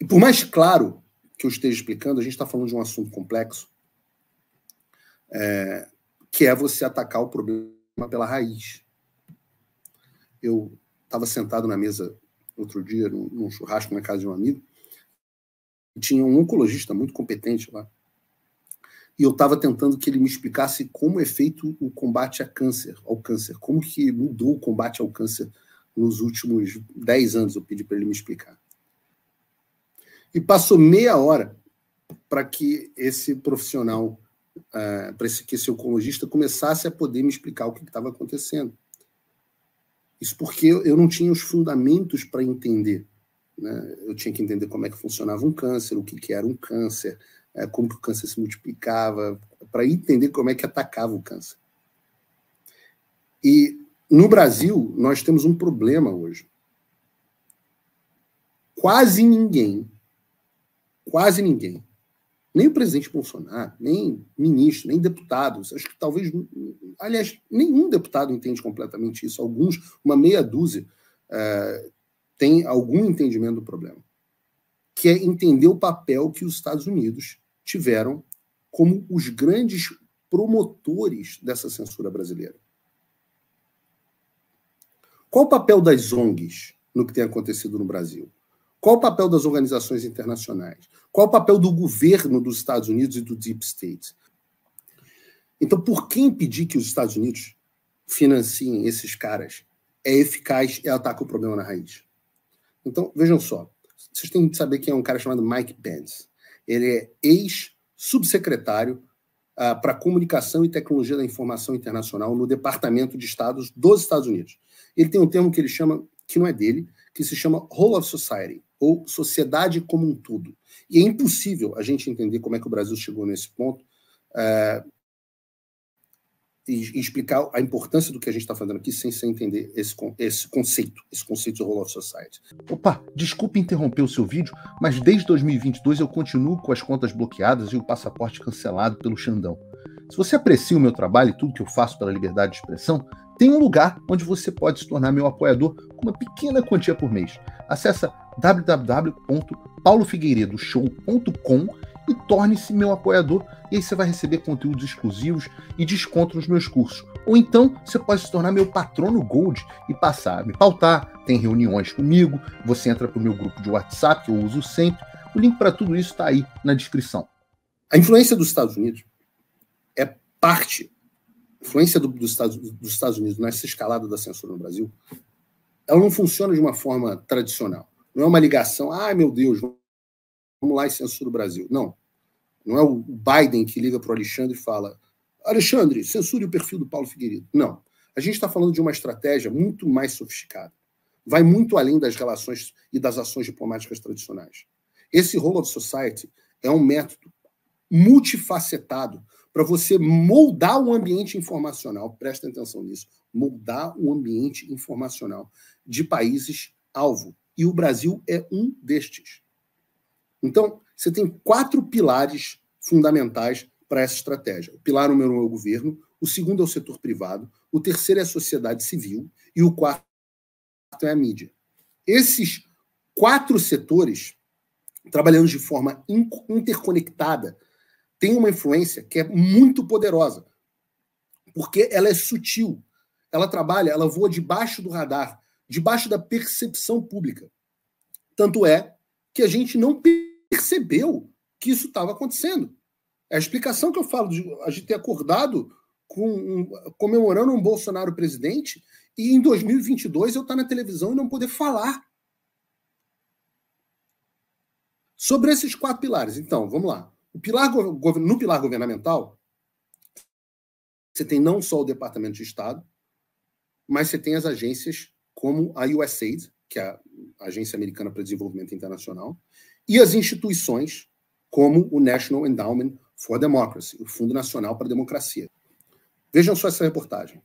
E por mais claro que eu esteja explicando, a gente está falando de um assunto complexo, é, que é você atacar o problema pela raiz. Eu estava sentado na mesa outro dia, num, num churrasco na casa de um amigo, e tinha um oncologista muito competente lá. E eu estava tentando que ele me explicasse como é feito o combate a câncer, ao câncer, como que mudou o combate ao câncer nos últimos 10 anos, eu pedi para ele me explicar. E passou meia hora para que esse profissional, uh, é, para que esse oncologista começasse a poder me explicar o que estava acontecendo. Isso porque eu não tinha os fundamentos para entender. Né? Eu tinha que entender como é que funcionava um câncer, o que, que era um câncer, é, como que o câncer se multiplicava, para entender como é que atacava o câncer. E no Brasil, nós temos um problema hoje. Quase ninguém Quase ninguém. Nem o presidente Bolsonaro, nem ministro, nem deputados. Acho que talvez, aliás, nenhum deputado entende completamente isso. Alguns, uma meia dúzia, uh, tem algum entendimento do problema. Que é entender o papel que os Estados Unidos tiveram como os grandes promotores dessa censura brasileira. Qual o papel das ONGs no que tem acontecido no Brasil? Qual o papel das organizações internacionais? Qual o papel do governo dos Estados Unidos e do Deep State? Então, por que impedir que os Estados Unidos financiem esses caras é eficaz e é ataca o problema na raiz? Então, vejam só. Vocês têm que saber quem é um cara chamado Mike Pence. Ele é ex-subsecretário uh, ah, para Comunicação e Tecnologia da Informação Internacional no Departamento de Estados dos Estados Unidos. Ele tem um termo que ele chama, que não é dele, que se chama "Role of Society, ou sociedade como um todo. E é impossível a gente entender como é que o Brasil chegou nesse ponto é, e, e, explicar a importância do que a gente está fazendo aqui sem, sem entender esse, esse conceito, esse conceito de role of Society. Opa, desculpe interromper o seu vídeo, mas desde 2022 eu continuo com as contas bloqueadas e o passaporte cancelado pelo Xandão. Se você aprecia o meu trabalho e tudo que eu faço pela liberdade de expressão, tem um lugar onde você pode se tornar meu apoiador com uma pequena quantia por mês. Acesse www.paulofigueiredoshow.com e torne-se meu apoiador. E aí você vai receber conteúdos exclusivos e desconto nos meus cursos. Ou então você pode se tornar meu patrono Gold e passar a me pautar. Tem reuniões comigo, você entra para o meu grupo de WhatsApp, que eu uso sempre. O link para tudo isso está aí na descrição. A influência dos Estados Unidos é parte. A influência do, do Estados, dos Estados Unidos nessa escalada da censura no Brasil, ela não funciona de uma forma tradicional. Não é uma ligação, ai ah, meu Deus, vamos lá e censura o Brasil. Não. Não é o Biden que liga para o Alexandre e fala: Alexandre, censure o perfil do Paulo Figueiredo. Não. A gente está falando de uma estratégia muito mais sofisticada. Vai muito além das relações e das ações diplomáticas tradicionais. Esse Role of Society é um método multifacetado para você moldar o ambiente informacional, presta atenção nisso, moldar o ambiente informacional de países alvo e o Brasil é um destes. Então, você tem quatro pilares fundamentais para essa estratégia. O pilar número um é o governo, o segundo é o setor privado, o terceiro é a sociedade civil e o quarto é a mídia. Esses quatro setores, trabalhando de forma interconectada, têm uma influência que é muito poderosa, porque ela é sutil, ela trabalha, ela voa debaixo do radar, debaixo da percepção pública. Tanto é que a gente não percebeu que isso estava acontecendo. É a explicação que eu falo de a gente ter acordado com um, comemorando um Bolsonaro presidente e em 2022 eu estar tá na televisão e não poder falar sobre esses quatro pilares. Então, vamos lá. Pilar, no pilar governamental, você tem não só o Departamento de Estado, mas você tem as agências como a USAID, que é a Agência Americana para Desenvolvimento Internacional, e as instituições como o National Endowment for Democracy, o Fundo Nacional para a Democracia. Vejam só essa reportagem.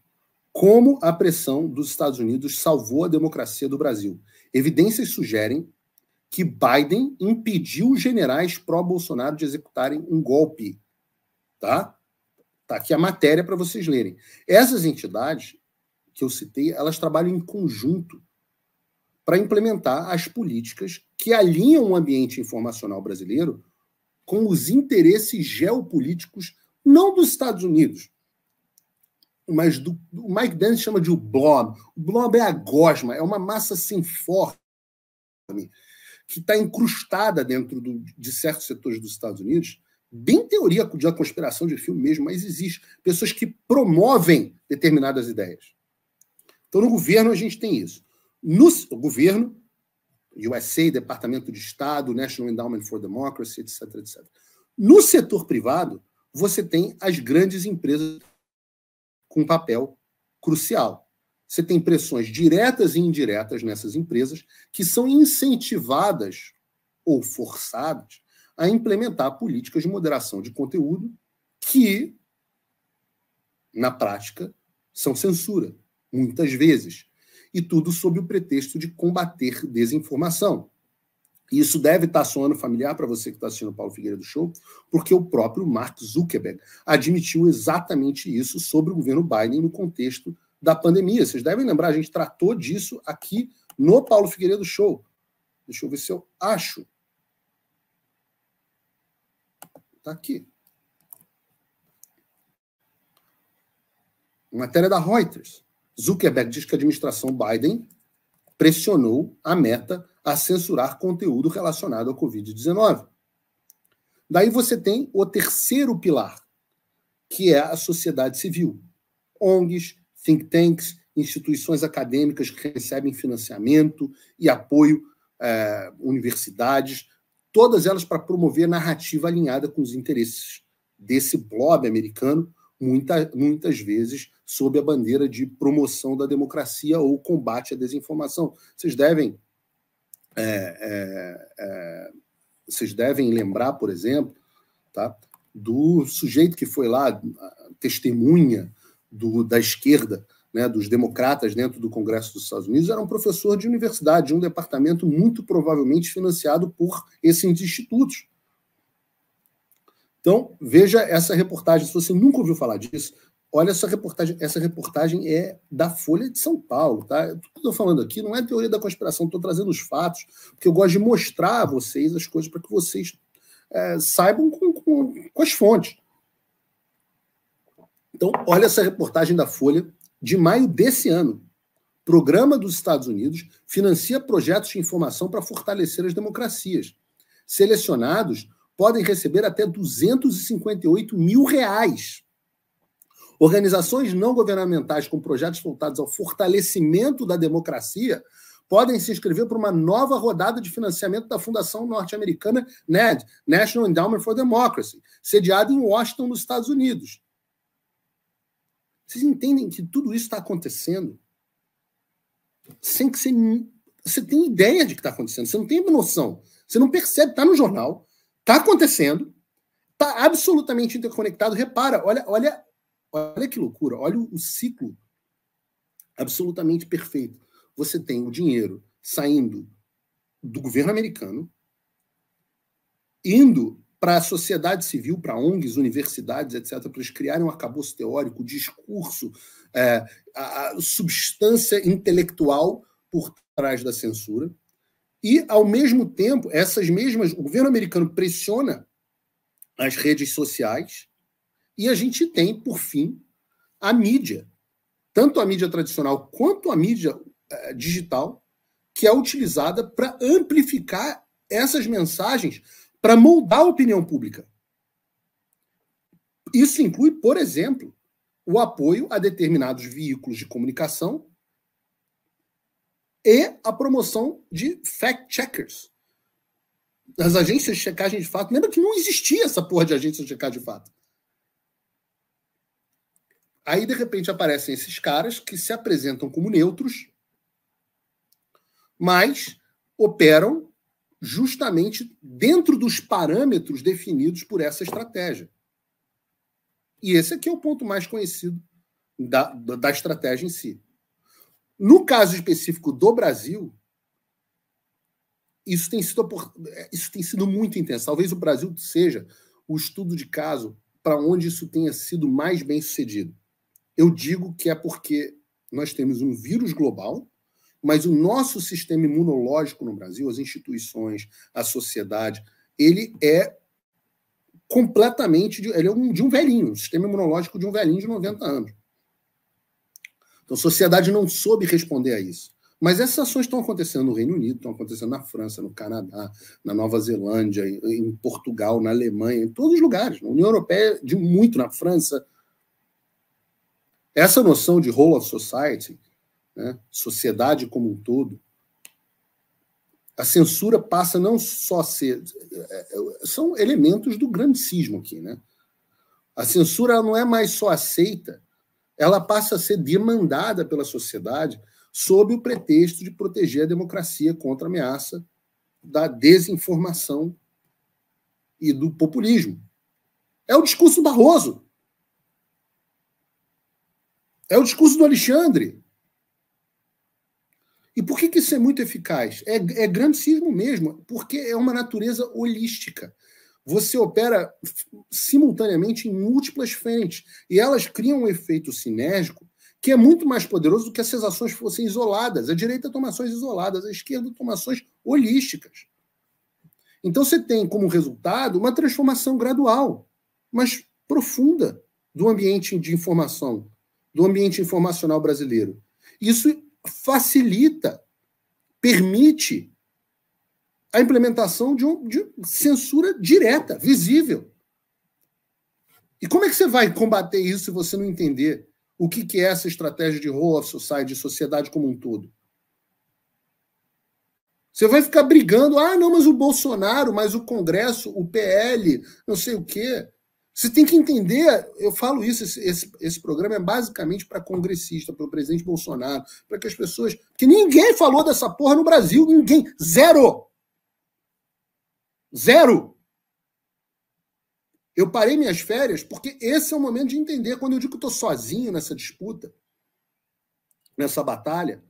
Como a pressão dos Estados Unidos salvou a democracia do Brasil. Evidências sugerem que Biden impediu generais pró-Bolsonaro de executarem um golpe. Tá? Tá aqui a matéria para vocês lerem. Essas entidades que eu citei, elas trabalham em conjunto para implementar as políticas que alinham o ambiente informacional brasileiro com os interesses geopolíticos, não dos Estados Unidos, mas do, o Mike Dance chama de o blob. O blob é a gosma, é uma massa sem forma que está incrustada dentro do, de certos setores dos Estados Unidos, bem teoria da conspiração de filme mesmo, mas existe pessoas que promovem determinadas ideias. Então, no governo, a gente tem isso. No governo, USA, Departamento de Estado, National Endowment for Democracy, etc, etc. No setor privado, você tem as grandes empresas com um papel crucial. Você tem pressões diretas e indiretas nessas empresas que são incentivadas ou forçadas a implementar políticas de moderação de conteúdo que, na prática, são censura muitas vezes. E tudo sob o pretexto de combater desinformação. E isso deve estar soando familiar para você que está assistindo o Paulo Figueiredo Show, porque o próprio Mark Zuckerberg admitiu exatamente isso sobre o governo Biden no contexto da pandemia. Vocês devem lembrar, a gente tratou disso aqui no Paulo Figueiredo Show. Deixa eu ver se eu acho. Está aqui. Matéria da Reuters. Zuckerberg diz que a administração Biden pressionou a Meta a censurar conteúdo relacionado à Covid-19. Daí você tem o terceiro pilar, que é a sociedade civil. ONGs, think tanks, instituições acadêmicas que recebem financiamento e apoio, eh, universidades, todas elas para promover narrativa alinhada com os interesses desse blob americano muita, muitas vezes sob a bandeira de promoção da democracia ou combate à desinformação. Vocês devem, é, é, é vocês devem lembrar, por exemplo, tá, do sujeito que foi lá, testemunha do, da esquerda, né, dos democratas dentro do Congresso dos Estados Unidos, era um professor de universidade, de um departamento muito provavelmente financiado por esses institutos. Então, veja essa reportagem. Se você nunca ouviu falar disso, olha essa reportagem. Essa reportagem é da Folha de São Paulo, tá? É tudo que eu estou falando aqui não é teoria da conspiração, estou trazendo os fatos, porque eu gosto de mostrar a vocês as coisas para que vocês é, saibam com, com, com as fontes. Então, olha essa reportagem da Folha de maio desse ano. Programa dos Estados Unidos financia projetos de informação para fortalecer as democracias. Selecionados podem receber até 258 mil reais. Organizações não governamentais com projetos voltados ao fortalecimento da democracia podem se inscrever para uma nova rodada de financiamento da Fundação Norte-Americana NED, National Endowment for Democracy, sediada em Washington, nos Estados Unidos. Vocês entendem que tudo isso está acontecendo sem que você, você tenha ideia de que está acontecendo, você não tem noção, você não percebe, está no jornal, Está acontecendo, está absolutamente interconectado. Repara, olha, olha, olha que loucura, olha o, ciclo absolutamente perfeito. Você tem o dinheiro saindo do governo americano, indo para a sociedade civil, para ONGs, universidades, etc., para eles criarem um arcabouço teórico, discurso, é, a, a substância intelectual por trás da censura. E, ao mesmo tempo, essas mesmas. O governo americano pressiona as redes sociais e a gente tem, por fim, a mídia, tanto a mídia tradicional quanto a mídia eh, digital, que é utilizada para amplificar essas mensagens, para moldar a opinião pública. Isso inclui, por exemplo, o apoio a determinados veículos de comunicação e a promoção de fact-checkers. As agências de checagem de fato. Lembra que não existia essa porra de agência de checagem de fato. Aí, de repente, aparecem esses caras que se apresentam como neutros, mas operam justamente dentro dos parâmetros definidos por essa estratégia. E esse aqui é o ponto mais conhecido da, da estratégia em si. No caso específico do Brasil, isso tem sido, é, isso tem sido muito intenso. Talvez o Brasil seja o estudo de caso para onde isso tenha sido mais bem sucedido. Eu digo que é porque nós temos um vírus global, mas o nosso sistema imunológico no Brasil, as instituições, a sociedade, ele é completamente de, ele é um, de um velhinho, um sistema imunológico de um velhinho de 90 anos. Então, a sociedade não soube responder a isso. Mas essas ações estão acontecendo no Reino Unido, estão acontecendo na França, no Canadá, na Nova Zelândia, em, Portugal, na Alemanha, em todos os lugares. Na União Europeia, de muito, na França. Essa noção de whole of society, né, sociedade como um todo, a censura passa não só a ser. É, é, são elementos do grande aqui, né? A censura não é mais só aceita ela passa a ser demandada pela sociedade sob o pretexto de proteger a democracia contra a ameaça da desinformação e do populismo. É o discurso do Barroso. É o discurso do Alexandre. E por que, que isso é muito eficaz? É, é mesmo, porque é uma natureza holística você opera simultaneamente em múltiplas frentes e elas criam um efeito sinérgico que é muito mais poderoso do que se as ações fossem isoladas. A direita toma ações isoladas, a esquerda toma ações holísticas. Então você tem como resultado uma transformação gradual, mas profunda, do ambiente de informação, do ambiente informacional brasileiro. Isso facilita, permite a implementação de, um, de censura direta, visível. E como é que você vai combater isso se você não entender o que, que é essa estratégia de whole of society, de sociedade como um todo? Você vai ficar brigando, ah, não, mas o Bolsonaro, mas o Congresso, o PL, não sei o quê. Você tem que entender, eu falo isso, esse, esse, esse programa é basicamente para congressista, para o presidente Bolsonaro, para que as pessoas. Porque ninguém falou dessa porra no Brasil, ninguém. Zero! Zero! Eu parei minhas férias porque esse é o momento de entender. Quando eu digo que estou sozinho nessa disputa, nessa batalha,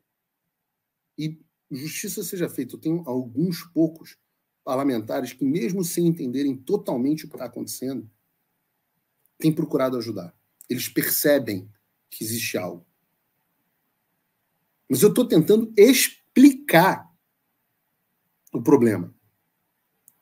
e justiça seja feita, eu tenho alguns poucos parlamentares que, mesmo sem entenderem totalmente o que está acontecendo, têm procurado ajudar. Eles percebem que existe algo. Mas eu estou tentando explicar o problema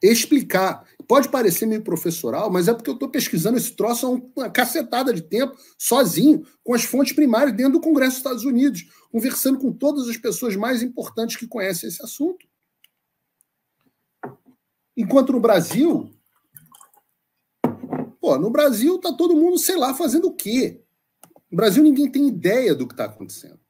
explicar. Pode parecer meio professoral, mas é porque eu estou pesquisando esse troço há uma cacetada de tempo, sozinho, com as fontes primárias dentro do Congresso dos Estados Unidos, conversando com todas as pessoas mais importantes que conhecem esse assunto. Enquanto no Brasil, pô, no Brasil tá todo mundo, sei lá, fazendo o quê? No Brasil ninguém tem ideia do que está acontecendo.